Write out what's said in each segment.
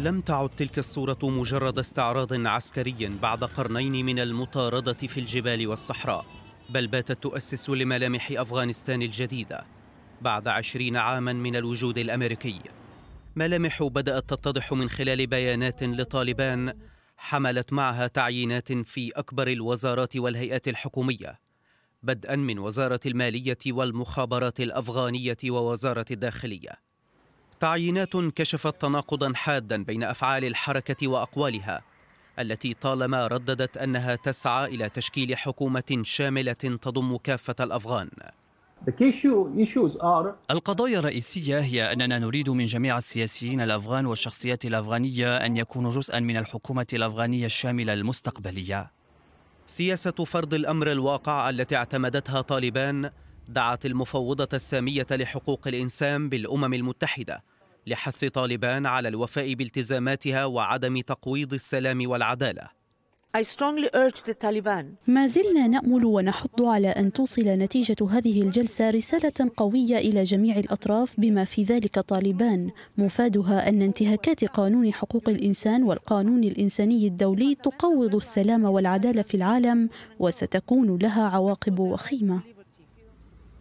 لم تعد تلك الصورة مجرد استعراض عسكري بعد قرنين من المطاردة في الجبال والصحراء بل باتت تؤسس لملامح أفغانستان الجديدة بعد عشرين عاماً من الوجود الأمريكي ملامح بدأت تتضح من خلال بيانات لطالبان حملت معها تعيينات في أكبر الوزارات والهيئات الحكومية بدءا من وزارة المالية والمخابرات الأفغانية ووزارة الداخلية تعيينات كشفت تناقضا حادا بين افعال الحركه واقوالها التي طالما رددت انها تسعى الى تشكيل حكومه شامله تضم كافه الافغان القضايا الرئيسية هي أننا نريد من جميع السياسيين الأفغان والشخصيات الأفغانية أن يكونوا جزءا من الحكومة الأفغانية الشاملة المستقبلية سياسة فرض الأمر الواقع التي اعتمدتها طالبان دعت المفوضة السامية لحقوق الإنسان بالأمم المتحدة لحث طالبان على الوفاء بالتزاماتها وعدم تقويض السلام والعداله ما زلنا نأمل ونحض على أن توصل نتيجة هذه الجلسة رسالة قوية إلى جميع الأطراف بما في ذلك طالبان مفادها أن انتهاكات قانون حقوق الإنسان والقانون الإنساني الدولي تقوض السلام والعدالة في العالم وستكون لها عواقب وخيمة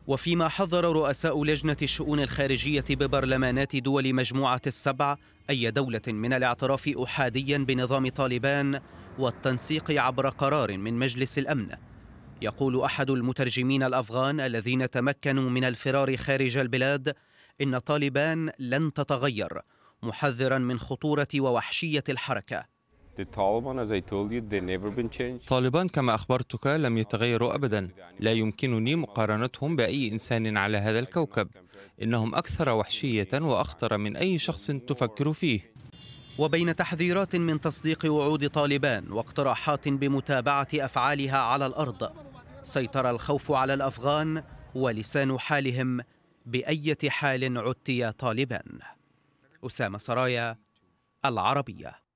وفيما حذر رؤساء لجنة الشؤون الخارجية ببرلمانات دول مجموعة السبع أي دولة من الاعتراف أحاديا بنظام طالبان والتنسيق عبر قرار من مجلس الأمن يقول أحد المترجمين الأفغان الذين تمكنوا من الفرار خارج البلاد إن طالبان لن تتغير محذرا من خطورة ووحشية الحركة طالبان كما أخبرتك لم يتغيروا أبدا لا يمكنني مقارنتهم بأي إنسان على هذا الكوكب إنهم أكثر وحشية وأخطر من أي شخص تفكر فيه وبين تحذيرات من تصديق وعود طالبان واقتراحات بمتابعة أفعالها على الأرض سيطر الخوف على الأفغان ولسان حالهم بأية حال عدت يا طالبان أسامة سرايا العربية